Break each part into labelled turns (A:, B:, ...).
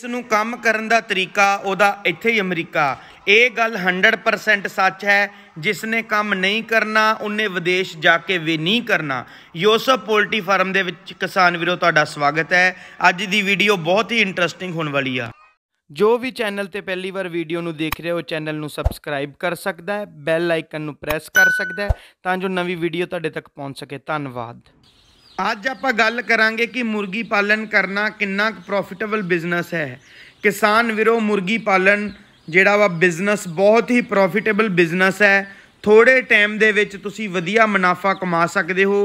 A: ਇਸ ਨੂੰ ਕੰਮ ਕਰਨ ਦਾ ਤਰੀਕਾ ਉਹਦਾ ਇੱਥੇ ਹੀ ਅਮਰੀਕਾ ਇਹ ਗੱਲ 100% ਸੱਚ ਹੈ ਜਿਸ ਨੇ ਕੰਮ ਨਹੀਂ ਕਰਨਾ ਉਹਨੇ ਵਿਦੇਸ਼ ਜਾ ਕੇ ਵੀ ਨਹੀਂ ਕਰਨਾ ਯੋਸਫ ਪੋਲਟੀ ਫਾਰਮ ਦੇ ਵਿੱਚ ਕਿਸਾਨ ਵੀਰੋ ਤੁਹਾਡਾ ਸਵਾਗਤ ਹੈ ਅੱਜ ਦੀ ਵੀਡੀਓ ਬਹੁਤ ਹੀ ਇੰਟਰਸਟਿੰਗ ਹੋਣ ਵਾਲੀ ਆ ਜੋ ਵੀ ਚੈਨਲ ਤੇ ਪਹਿਲੀ ਵਾਰ ਵੀਡੀਓ ਨੂੰ ਦੇਖ ਰਿਹਾ ਹੋ ਚੈਨਲ ਨੂੰ ਸਬਸਕ੍ਰਾਈਬ ਕਰ ਸਕਦਾ ਹੈ ਬੈਲ ਆਈਕਨ ਨੂੰ ਪ੍ਰੈਸ ਕਰ ਸਕਦਾ ਹੈ ਤਾਂ ਜੋ ਨਵੀਂ ਵੀਡੀਓ ਤੁਹਾਡੇ ਤੱਕ ਪਹੁੰਚ ਸਕੇ ਧੰਨਵਾਦ ਅੱਜ ਆਪਾਂ ਗੱਲ ਕਰਾਂਗੇ ਕਿ ਮੁਰਗੀ ਪਾਲਣ ਕਰਨਾ ਕਿੰਨਾ ਪ੍ਰੋਫਿਟੇਬਲ ਬਿਜ਼ਨਸ ਹੈ ਕਿਸਾਨ ਵੀਰੋ ਮੁਰਗੀ ਪਾਲਣ ਜਿਹੜਾ ਵਾ ਬਿਜ਼ਨਸ ਬਹੁਤ ਹੀ ਪ੍ਰੋਫਿਟੇਬਲ ਬਿਜ਼ਨਸ ਹੈ ਥੋੜੇ ਟਾਈਮ ਦੇ ਵਿੱਚ ਤੁਸੀਂ ਵਧੀਆ ਮੁਨਾਫਾ ਕਮਾ ਸਕਦੇ ਹੋ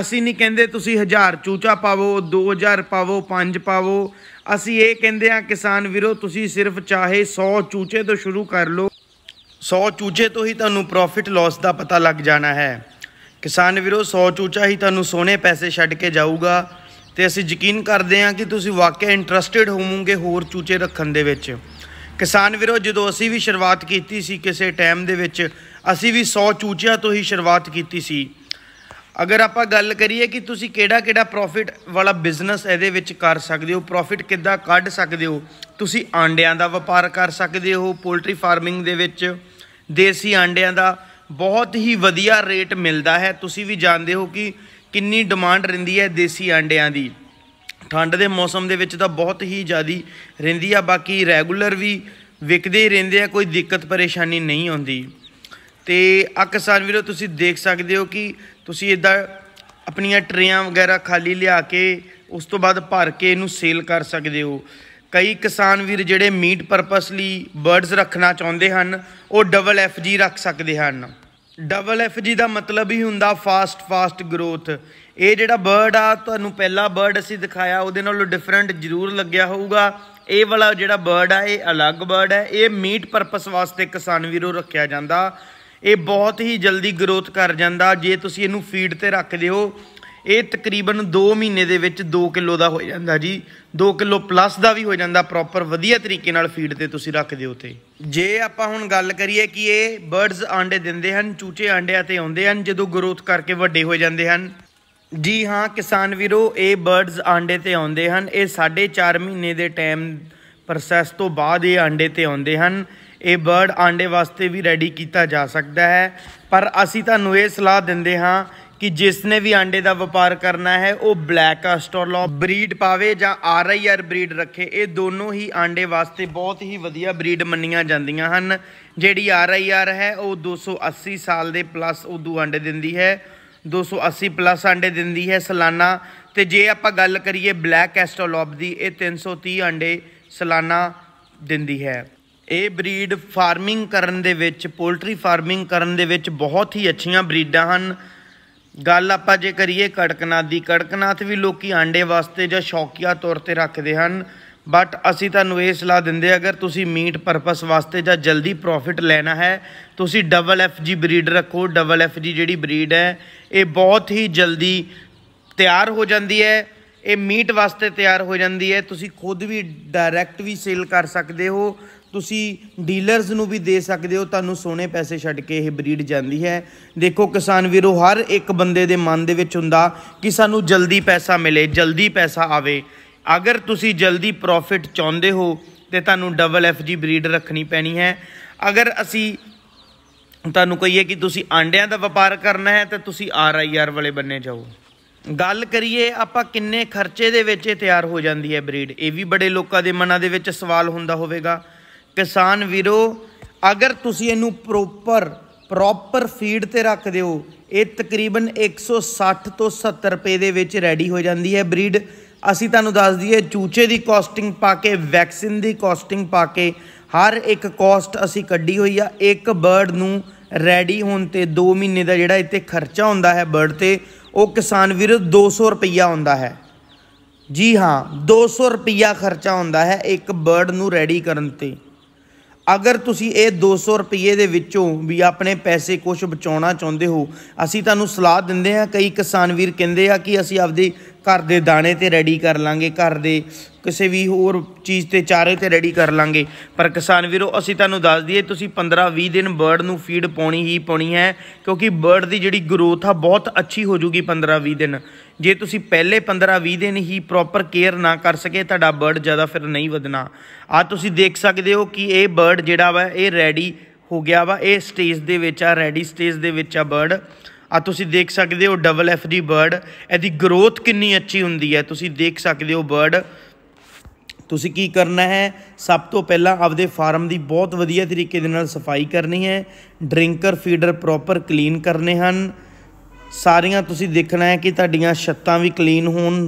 A: ਅਸੀਂ ਨਹੀਂ ਕਹਿੰਦੇ ਤੁਸੀਂ 1000 ਚੂਚਾ ਪਾਵੋ 2000 ਪਾਵੋ 5 ਪਾਵੋ ਅਸੀਂ ਇਹ ਕਹਿੰਦੇ ਆ ਕਿਸਾਨ ਵੀਰੋ ਤੁਸੀਂ ਸਿਰਫ ਚਾਹੇ 100 ਚੂਚੇ ਤੋਂ ਸ਼ੁਰੂ ਕਰ ਲਓ 100 ਚੂਚੇ ਤੋਂ ਹੀ ਤੁਹਾਨੂੰ ਪ੍ਰੋਫਿਟ ਲਾਸ ਦਾ ਪਤਾ ਲੱਗ ਜਾਣਾ ਹੈ ਕਿਸਾਨ ਵੀਰੋ ਸੌ ਚੂਚਾ ਹੀ ਤੁਹਾਨੂੰ ਸੋਨੇ ਪੈਸੇ ਛੱਡ ਕੇ ਜਾਊਗਾ ਤੇ ਅਸੀਂ ਯਕੀਨ ਕਰਦੇ ਹਾਂ ਕਿ ਤੁਸੀਂ ਵਾਕਿਆ ਇੰਟਰਸਟਿਡ ਹੋਵੋਗੇ ਹੋਰ ਚੂਚੇ ਰੱਖਣ ਦੇ ਵਿੱਚ ਕਿਸਾਨ ਵੀਰੋ ਜਦੋਂ ਅਸੀਂ ਵੀ ਸ਼ੁਰੂਆਤ ਕੀਤੀ ਸੀ ਕਿਸੇ ਟਾਈਮ ਦੇ ਵਿੱਚ ਅਸੀਂ ਵੀ 100 ਚੂਚਿਆਂ ਤੋਂ ਹੀ ਸ਼ੁਰੂਆਤ ਕੀਤੀ ਸੀ ਅਗਰ ਆਪਾਂ ਗੱਲ ਕਰੀਏ ਕਿ ਤੁਸੀਂ ਕਿਹੜਾ ਕਿਹੜਾ ਪ੍ਰੋਫਿਟ ਵਾਲਾ ਬਿਜ਼ਨਸ ਇਹਦੇ ਵਿੱਚ ਕਰ ਸਕਦੇ ਹੋ ਪ੍ਰੋਫਿਟ ਕਿੱਦਾਂ ਕੱਢ ਸਕਦੇ ਹੋ ਤੁਸੀਂ ਆਂਡਿਆਂ ਦਾ ਵਪਾਰ ਕਰ ਸਕਦੇ ਹੋ ਪੋਲਟਰੀ ਫਾਰਮਿੰਗ ਦੇ ਵਿੱਚ ਦੇਸੀ ਆਂਡਿਆਂ ਦਾ ਬਹੁਤ ਹੀ ਵਧੀਆ ਰੇਟ ਮਿਲਦਾ ਹੈ ਤੁਸੀਂ ਵੀ ਜਾਣਦੇ ਹੋ ਕਿ ਕਿੰਨੀ ਡਿਮਾਂਡ ਰਹਿੰਦੀ ਹੈ ਦੇਸੀ ਆਂਡਿਆਂ ਦੀ ਠੰਡ ਦੇ ਮੌਸਮ ਦੇ ਵਿੱਚ ਤਾਂ ਬਹੁਤ ਹੀ ਜ਼ਿਆਦੀ ਰਹਿੰਦੀ ਆ ਬਾਕੀ ਰੈਗੂਲਰ ਵੀ ਵਿਕਦੇ ਰਹਿੰਦੇ ਆ ਕੋਈ ਦਿੱਕਤ ਪਰੇਸ਼ਾਨੀ ਨਹੀਂ ਆਉਂਦੀ ਤੇ ਆ ਕਿਸਾਨ ਵੀਰੋ ਤੁਸੀਂ ਦੇਖ ਸਕਦੇ ਹੋ ਕਿ ਤੁਸੀਂ ਇਦਾਂ ਆਪਣੀਆਂ ਟਰੇਆਂ ਵਗੈਰਾ ਖਾਲੀ ਲਿਆ ਕੇ ਉਸ ਤੋਂ ਬਾਅਦ ਭਰ ਕੇ ਇਹਨੂੰ ਸੇਲ ਕਰ ਸਕਦੇ ਹੋ ਕਈ ਕਿਸਾਨ ਵੀਰ ਜਿਹੜੇ ਮੀਟ ਪਰਪਸ ਲਈ ਬਰਡਸ ਰੱਖਣਾ ਚਾਹੁੰਦੇ ਹਨ ਉਹ ਡਬਲ ਐਫ ਜੀ ਰੱਖ ਸਕਦੇ ਹਨ ਡਬਲ ਐਫ ਜੀ ਦਾ ਮਤਲਬ ਹੀ ਹੁੰਦਾ ਫਾਸਟ ਫਾਸਟ ਗਰੋਥ ਇਹ ਜਿਹੜਾ ਬਰਡ ਆ ਤੁਹਾਨੂੰ ਪਹਿਲਾ ਬਰਡ ਅਸੀਂ ਦਿਖਾਇਆ ਉਹਦੇ ਨਾਲੋਂ ਡਿਫਰੈਂਟ ਜ਼ਰੂਰ ਲੱਗਿਆ ਹੋਊਗਾ ਇਹ ਵਾਲਾ ਜਿਹੜਾ ਬਰਡ ਆ ਇਹ ਅਲੱਗ ਬਰਡ ਹੈ ਇਹ ਮੀਟ ਪਰਪਸ ਵਾਸਤੇ ਕਿਸਾਨ ਉਹ ਰੱਖਿਆ ਜਾਂਦਾ ਇਹ ਬਹੁਤ ਹੀ ਜਲਦੀ ਗਰੋਥ ਕਰ ਜਾਂਦਾ ਜੇ ਤੁਸੀਂ ਇਹਨੂੰ ਫੀਡ ਤੇ ਰੱਖਦੇ ਹੋ ਇਹ ਤਕਰੀਬਨ 2 ਮਹੀਨੇ ਦੇ ਵਿੱਚ 2 ਕਿਲੋ ਦਾ ਹੋ ਜਾਂਦਾ ਜੀ 2 ਕਿਲੋ ਪਲੱਸ ਦਾ ਵੀ ਹੋ ਜਾਂਦਾ ਪ੍ਰੋਪਰ ਵਧੀਆ ਤਰੀਕੇ ਨਾਲ ਫੀਡ ਤੇ ਤੁਸੀਂ ਰੱਖਦੇ ਹੋ ਤੇ ਜੇ ਆਪਾਂ ਹੁਣ ਗੱਲ ਕਰੀਏ ਕਿ ਇਹ ਬਰਡਸ ਆਂਡੇ ਦਿੰਦੇ ਹਨ ਚੂਚੇ ਆਂਡਿਆਂ ਤੇ ਆਉਂਦੇ ਹਨ ਜਦੋਂ ਗਰੋਥ ਕਰਕੇ ਵੱਡੇ ਹੋ ਜਾਂਦੇ ਹਨ ਜੀ ਹਾਂ ਕਿਸਾਨ ਵੀਰੋ ਇਹ ਬਰਡਸ ਆਂਡੇ ਤੇ ਆਉਂਦੇ ਹਨ ਇਹ 4.5 ਮਹੀਨੇ ਦੇ ਟਾਈਮ ਪ੍ਰੋਸੈਸ ਤੋਂ ਬਾਅਦ ਇਹ ਆਂਡੇ ਤੇ ਆਉਂਦੇ ਹਨ ਇਹ ਬਰਡ ਆਂਡੇ ਵਾਸਤੇ ਵੀ ਰੈਡੀ ਕੀਤਾ ਜਾ ਸਕਦਾ ਹੈ ਪਰ ਅਸੀਂ ਤੁਹਾਨੂੰ ਇਹ ਸਲਾਹ ਦਿੰਦੇ ਹਾਂ ਕਿ ਜਿਸ ਨੇ ਵੀ ਆਂਡੇ ਦਾ ਵਪਾਰ ਕਰਨਾ ਹੈ ਉਹ ਬਲੈਕ ਆਸਟਰਲੋ ਬਰੀਡ ਪਾਵੇ ਜਾਂ ਆਰਆਈਆਰ ਬਰੀਡ ਰੱਖੇ ਇਹ ਦੋਨੋਂ ਹੀ ਆਂਡੇ ਵਾਸਤੇ ਬਹੁਤ ਹੀ ਵਧੀਆ ਬਰੀਡ ਮੰਨੀਆਂ ਜਾਂਦੀਆਂ ਹਨ ਜਿਹੜੀ ਆਰਆਈਆਰ ਹੈ ਉਹ 280 ਸਾਲ ਦੇ ਪਲੱਸ ਉਦੋਂ ਆਂਡੇ ਦਿੰਦੀ ਹੈ 280 ਪਲੱਸ ਆਂਡੇ ਦਿੰਦੀ ਹੈ ਸਾਲਾਨਾ ਤੇ ਜੇ ਆਪਾਂ ਗੱਲ ਕਰੀਏ ਬਲੈਕ ਐਸਟਰਲੋਬ ਦੀ ਇਹ 330 ਆਂਡੇ ਸਾਲਾਨਾ ਦਿੰਦੀ ਹੈ ਇਹ ਬਰੀਡ ਫਾਰਮਿੰਗ ਕਰਨ ਦੇ ਵਿੱਚ ਪੋਲਟਰੀ ਫਾਰਮਿੰਗ ਕਰਨ ਦੇ ਵਿੱਚ ਬਹੁਤ ਹੀ ਅੱਛੀਆਂ ਬਰੀਡਾਂ ਹਨ ਗੱਲ ਆਪਾਂ ਜੇ ਕਰੀਏ ਕੜਕਨਾਥ ਦੀ ਕੜਕਨਾਥ ਵੀ ਲੋਕੀ ਆਂਡੇ ਵਾਸਤੇ ਜਾਂ ਸ਼ੌਕੀਆ ਤੌਰ ਤੇ ਰੱਖਦੇ ਹਨ ਬਟ ਅਸੀਂ ਤੁਹਾਨੂੰ ਇਹ ਸਲਾਹ ਦਿੰਦੇ ਅਗਰ ਤੁਸੀਂ ਮੀਟ ਪਰਪਸ ਵਾਸਤੇ ਜਾਂ ਜਲਦੀ ਪ੍ਰੋਫਿਟ ਲੈਣਾ ਹੈ ਤੁਸੀਂ ਡਬਲ ਐਫ ਜੀ ਬਰੀਡ ਰੱਖੋ ਡਬਲ ਐਫ ਜੀ ਜਿਹੜੀ ਬਰੀਡ ਹੈ ਇਹ ਬਹੁਤ ਹੀ ਜਲਦੀ ਤਿਆਰ ਹੋ ਜਾਂਦੀ ਹੈ ਇਹ ਮੀਟ ਵਾਸਤੇ ਤਿਆਰ ਹੋ ਜਾਂਦੀ ਹੈ ਤੁਸੀਂ ਖੁਦ ਵੀ ਡਾਇਰੈਕਟ ਵੀ ਸੇਲ ਕਰ ਸਕਦੇ ਹੋ ਤੁਸੀਂ ਡੀਲਰਸ ਨੂੰ ਵੀ ਦੇ ਸਕਦੇ ਹੋ ਤੁਹਾਨੂੰ ਸੋਨੇ ਪੈਸੇ ਛੱਡ ਕੇ ਇਹ ਬਰੀਡ ਜਾਂਦੀ ਹੈ ਦੇਖੋ ਕਿਸਾਨ ਵੀਰੋ ਹਰ ਇੱਕ ਬੰਦੇ ਦੇ ਮਨ ਦੇ ਵਿੱਚ ਹੁੰਦਾ ਕਿ ਸਾਨੂੰ ਜਲਦੀ ਪੈਸਾ ਮਿਲੇ ਜਲਦੀ ਪੈਸਾ ਆਵੇ ਅਗਰ ਤੁਸੀਂ ਜਲਦੀ ਪ੍ਰੋਫਿਟ ਚਾਹੁੰਦੇ ਹੋ ਤੇ ਤੁਹਾਨੂੰ ਡਬਲ ਐਫ ਜੀ ਬਰੀਡ ਰੱਖਣੀ ਪੈਣੀ ਹੈ ਅਗਰ ਅਸੀਂ ਤੁਹਾਨੂੰ ਕਹੀਏ ਕਿ ਤੁਸੀਂ ਆਂਡਿਆਂ ਦਾ ਵਪਾਰ ਕਰਨਾ ਹੈ ਤਾਂ ਤੁਸੀਂ ਆਰ ਆਈ ਆਰ ਵਾਲੇ ਬੰਨੇ ਜਾਓ ਗੱਲ ਕਰੀਏ ਆਪਾਂ ਕਿੰਨੇ ਖਰਚੇ ਦੇ ਵਿੱਚ ਇਹ ਤਿਆਰ ਹੋ ਜਾਂਦੀ ਹੈ ਬਰੀਡ ਇਹ ਵੀ ਬੜੇ ਲੋਕਾਂ ਦੇ ਮਨਾਂ ਦੇ ਵਿੱਚ ਸਵਾਲ ਹੁੰਦਾ ਹੋਵੇਗਾ ਕਿਸਾਨ ਵੀਰੋ ਅਗਰ ਤੁਸੀਂ ਇਹਨੂੰ ਪ੍ਰੋਪਰ ਪ੍ਰੋਪਰ ਫੀਡ ਤੇ ਰੱਖ ਦਿਓ ਇਹ ਤਕਰੀਬਨ 160 ਤੋਂ 70 ਰੁਪਏ ਦੇ ਵਿੱਚ ਰੈਡੀ ਹੋ ਜਾਂਦੀ ਹੈ ਬਰੀਡ ਅਸੀਂ ਤੁਹਾਨੂੰ ਦੱਸ ਦਈਏ ਚੂਚੇ ਦੀ ਕਾਸਟਿੰਗ ਪਾ ਕੇ ਵੈਕਸੀਨ ਦੀ ਕਾਸਟਿੰਗ ਪਾ ਕੇ ਹਰ ਇੱਕ ਕਾਸਟ ਅਸੀਂ ਕੱਢੀ ਹੋਈ ਆ ਇੱਕ ਬਰਡ ਨੂੰ ਰੈਡੀ ਹੋਣ ਤੇ 2 ਮਹੀਨੇ ਦਾ ਜਿਹੜਾ ਇੱਥੇ ਖਰਚਾ ਹੁੰਦਾ ਹੈ ਬਰਡ ਤੇ ਉਹ ਕਿਸਾਨ ਵੀਰ 200 ਰੁਪਇਆ ਹੁੰਦਾ ਹੈ ਜੀ ਹਾਂ 200 ਰੁਪਇਆ ਖਰਚਾ ਹੁੰਦਾ ਹੈ ਇੱਕ ਬਰਡ ਨੂੰ ਰੈਡੀ ਕਰਨ ਤੇ ਅਗਰ ਤੁਸੀਂ ਇਹ 200 ਰੁਪਏ ਦੇ ਵਿੱਚੋਂ ਵੀ ਆਪਣੇ ਪੈਸੇ ਕੁਝ ਬਚਾਉਣਾ ਚਾਹੁੰਦੇ ਹੋ ਅਸੀਂ ਤੁਹਾਨੂੰ ਸਲਾਹ ਦਿੰਦੇ ਹਾਂ ਕਈ ਕਿਸਾਨ ਵੀਰ ਕਹਿੰਦੇ ਆ ਕਿ ਅਸੀਂ ਆਪਦੇ ਘਰ ਦੇ ਦਾਣੇ ਤੇ ਰੈਡੀ ਕਰ ਲਾਂਗੇ ਘਰ ਦੇ ਕਿਸੇ ਵੀ ਹੋਰ ਚੀਜ਼ ਤੇ ਚਾਰੇ ਤੇ ਰੈਡੀ ਕਰ ਲਾਂਗੇ ਪਰ ਕਿਸਾਨ ਵੀਰੋ ਅਸੀਂ ਤੁਹਾਨੂੰ ਦੱਸ ਦਈਏ ਤੁਸੀਂ 15-20 ਦਿਨ ਬਰਡ ਨੂੰ ਫੀਡ ਪਾਉਣੀ ਹੀ ਪਾਉਣੀ ਹੈ ਕਿਉਂਕਿ ਬਰਡ ਦੀ ਜਿਹੜੀ ਗਰੋਥ ਆ ਬਹੁਤ ਅੱਛੀ ਹੋ ਜੂਗੀ 15-20 ਦਿਨ ਜੇ ਤੁਸੀਂ ਪਹਿਲੇ 15-20 ਦਿਨ ਹੀ ਪ੍ਰੋਪਰ ਕੇਅਰ ਨਾ ਕਰ ਸਕੇ ਤੁਹਾਡਾ ਬਰਡ ਜ਼ਿਆਦਾ ਫਿਰ ਨਹੀਂ ਵਧਣਾ ਆ ਤੁਸੀਂ ਦੇਖ ਸਕਦੇ ਹੋ ਕਿ ਇਹ ਬਰਡ ਜਿਹੜਾ ਵਾ ਇਹ ਰੈਡੀ ਹੋ ਗਿਆ ਵਾ ਇਹ ਸਟੇਜ ਦੇ ਵਿੱਚ ਆ ਰੈਡੀ ਸਟੇਜ ਦੇ ਵਿੱਚ ਆ ਬਰਡ ਆ ਤੁਸੀਂ ਦੇਖ ਸਕਦੇ ਹੋ ਡਬਲ ਐਫ ਦੀ ਬਰਡ ਇਹਦੀ ਗਰੋਥ ਕਿੰਨੀ ਅੱਛੀ ਹੁੰਦੀ ਹੈ ਤੁਸੀਂ ਦੇਖ ਸਕਦੇ ਹੋ ਬਰਡ ਤੁਸੀਂ ਕੀ ਕਰਨਾ ਹੈ ਸਭ ਤੋਂ ਪਹਿਲਾਂ ਆਪਦੇ ਫਾਰਮ ਦੀ ਬਹੁਤ ਵਧੀਆ ਤਰੀਕੇ ਦੇ ਨਾਲ ਸਫਾਈ ਕਰਨੀ ਹੈ ਡਰਿੰਕਰ ਫੀਡਰ ਪ੍ਰੋਪਰ ਕਲੀਨ ਕਰਨੇ ਹਨ ਸਾਰੀਆਂ ਤੁਸੀਂ ਦੇਖਣਾ ਹੈ ਕਿ ਤੁਹਾਡੀਆਂ ਛੱਤਾਂ ਵੀ ਕਲੀਨ ਹੋਣ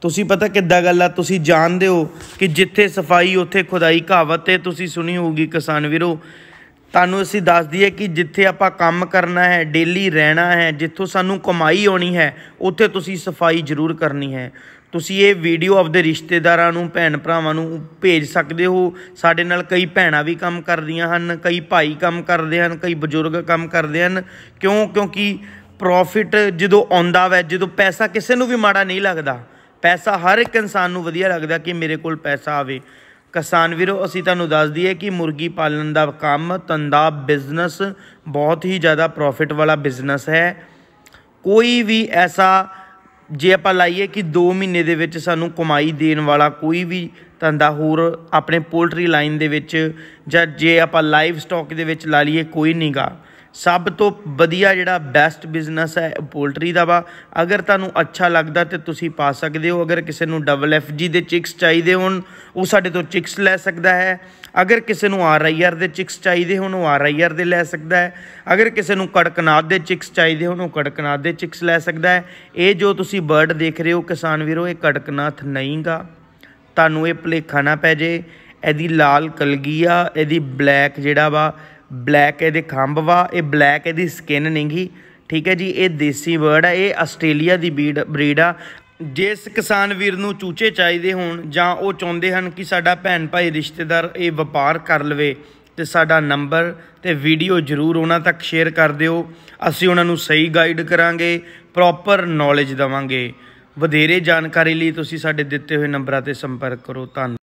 A: ਤੁਸੀਂ ਪਤਾ ਕਿੱਦਾਂ ਗੱਲ ਆ ਤੁਸੀਂ ਜਾਣਦੇ ਹੋ ਕਿ ਜਿੱਥੇ ਸਫਾਈ ਉੱਥੇ ਖੁਦਾਈ ਕਹਾਵਤ ਹੈ ਤੁਸੀਂ ਸੁਣੀ ਹੋਊਗੀ ਕਿਸਾਨ ਵੀਰੋ ਤੁਹਾਨੂੰ ਅਸੀਂ ਦੱਸ ਦਈਏ ਕਿ ਜਿੱਥੇ ਆਪਾਂ ਕੰਮ ਕਰਨਾ ਹੈ ਡੇਲੀ ਰਹਿਣਾ ਹੈ ਜਿੱਥੋਂ ਸਾਨੂੰ ਕਮਾਈ ਆਉਣੀ ਹੈ ਉੱਥੇ ਤੁਸੀਂ ਸਫਾਈ ਜ਼ਰੂਰ ਕਰਨੀ ਹੈ ਤੁਸੀਂ ਇਹ ਵੀਡੀਓ ਆਪਦੇ ਰਿਸ਼ਤੇਦਾਰਾਂ ਨੂੰ ਭੈਣ ਭਰਾਵਾਂ ਨੂੰ ਭੇਜ ਸਕਦੇ ਹੋ ਸਾਡੇ ਨਾਲ ਕਈ ਭੈਣਾਂ ਵੀ ਕੰਮ ਕਰਦੀਆਂ ਹਨ ਕਈ ਭਾਈ ਕੰਮ ਕਰਦੇ ਹਨ ਕਈ ਬਜ਼ੁਰਗ ਕੰਮ ਕਰਦੇ ਹਨ ਕਿਉਂ ਕਿਉਂਕਿ ਪ੍ਰੋਫਿਟ ਜਦੋਂ ਆਉਂਦਾ ਵੈ ਜਦੋਂ ਪੈਸਾ ਕਿਸੇ ਨੂੰ ਵੀ ਮਾੜਾ ਨਹੀਂ ਲੱਗਦਾ ਪੈਸਾ ਹਰ ਇੱਕ ਇਨਸਾਨ ਨੂੰ ਵਧੀਆ ਲੱਗਦਾ ਕਿ ਮੇਰੇ ਕੋਲ ਪੈਸਾ ਆਵੇ ਕਿਸਾਨ ਵੀਰੋ ਅਸੀਂ ਤੁਹਾਨੂੰ ਦੱਸ ਦਈਏ ਕਿ ਮੁਰਗੀ ਪਾਲਣ ਦਾ ਕੰਮ ਤੰਦਾ ਬਿਜ਼ਨਸ ਬਹੁਤ ਹੀ ਜ਼ਿਆਦਾ ਪ੍ਰੋਫਿਟ ਵਾਲਾ ਬਿਜ਼ਨਸ ਹੈ ਕੋਈ ਵੀ ਐਸਾ ਜੇ ਆਪਾਂ ਲਾਈਏ ਕਿ 2 ਮਹੀਨੇ ਦੇ ਵਿੱਚ ਸਾਨੂੰ ਕਮਾਈ ਦੇਣ ਵਾਲਾ ਕੋਈ ਵੀ ਧੰਦਾ ਹੋਰ ਆਪਣੇ ਪੋਲਟਰੀ ਲਾਈਨ ਦੇ ਵਿੱਚ ਜਾਂ ਜੇ ਆਪਾਂ ਲਾਈਵ ਸਟਾਕ ਦੇ ਵਿੱਚ ਲਾ ਲਈਏ ਕੋਈ ਨਹੀਂਗਾ ਸਭ ਤੋਂ ਵਧੀਆ ਜਿਹੜਾ ਬੈਸਟ ਬਿਜ਼ਨਸ ਹੈ ਪੋਲਟਰੀ ਦਾ ਵਾ ਅਗਰ ਤੁਹਾਨੂੰ ਅੱਛਾ ਲੱਗਦਾ ਤੇ ਤੁਸੀਂ ਪਾ ਸਕਦੇ ਹੋ ਅਗਰ ਕਿਸੇ ਨੂੰ ਡਬਲ ਐਫ ਜੀ ਦੇ ਚਿਕਸ ਚਾਹੀਦੇ ਹੋਣ ਉਹ ਸਾਡੇ ਤੋਂ ਚਿਕਸ ਲੈ ਸਕਦਾ ਹੈ ਅਗਰ ਕਿਸੇ ਨੂੰ ਆਰ ਆਈ ਆਰ ਦੇ ਚਿਕਸ ਚਾਹੀਦੇ ਹੋਣ ਉਹ ਆਰ ਆਈ ਆਰ ਦੇ ਲੈ ਸਕਦਾ ਹੈ ਅਗਰ ਕਿਸੇ ਨੂੰ ਕੜਕਨਾਥ ਦੇ ਚਿਕਸ ਚਾਹੀਦੇ ਹੋਣ ਉਹ ਕੜਕਨਾਥ ਦੇ ਚਿਕਸ ਲੈ ਸਕਦਾ ਹੈ ਇਹ ਜੋ ਤੁਸੀਂ ਬਰਡ ਦੇਖ ਰਹੇ ਹੋ ਕਿਸਾਨ ਵੀਰੋ ਇਹ ਕੜਕਨਾਥ ਨਹੀਂਗਾ ਤੁਹਾਨੂੰ ਇਹ ਭਲੇਖਾ ਨਾ ਪੈ ਜੇ ਇਹਦੀ ਲਾਲ ਕਲਗੀ ਆ ਇਹਦੀ ਬਲੈਕ ਜਿਹੜਾ ਵਾ ਬਲੈਕ ਇਹਦੇ ਖੰਭ ਵਾ ਇਹ ਬਲੈਕ ਇਹਦੀ ਸਕਿਨ ਨਹੀਂਗੀ ਠੀਕ ਹੈ ਜੀ ਇਹ ਦੇਸੀ ਬਰਡ ਆ ਇਹ ਆਸਟ੍ਰੇਲੀਆ ਦੀ ਬੀਡ ਬਰੀਡ ਆ ਜਿਸ ਕਿਸਾਨ ਵੀਰ ਨੂੰ ਚੂਚੇ ਚਾਹੀਦੇ ਹੋਣ ਜਾਂ ਉਹ ਚਾਹੁੰਦੇ ਹਨ ਕਿ ਸਾਡਾ ਭੈਣ ਭਾਈ ਰਿਸ਼ਤੇਦਾਰ ਇਹ ਵਪਾਰ ਕਰ ਲਵੇ ਤੇ ਸਾਡਾ ਨੰਬਰ ਤੇ ਵੀਡੀਓ ਜਰੂਰ ਉਹਨਾਂ ਤੱਕ ਸ਼ੇਅਰ ਕਰ ਦਿਓ ਅਸੀਂ ਉਹਨਾਂ ਨੂੰ ਸਹੀ ਗਾਈਡ ਕਰਾਂਗੇ ਪ੍ਰੋਪਰ ਨੌਲੇਜ ਦਵਾਂਗੇ ਵਧੇਰੇ ਜਾਣਕਾਰੀ ਲਈ ਤੁਸੀਂ ਸਾਡੇ ਦਿੱਤੇ ਹੋਏ ਨੰਬਰਾਂ ਤੇ ਸੰਪਰਕ ਕਰੋ ਧੰਨਵਾਦ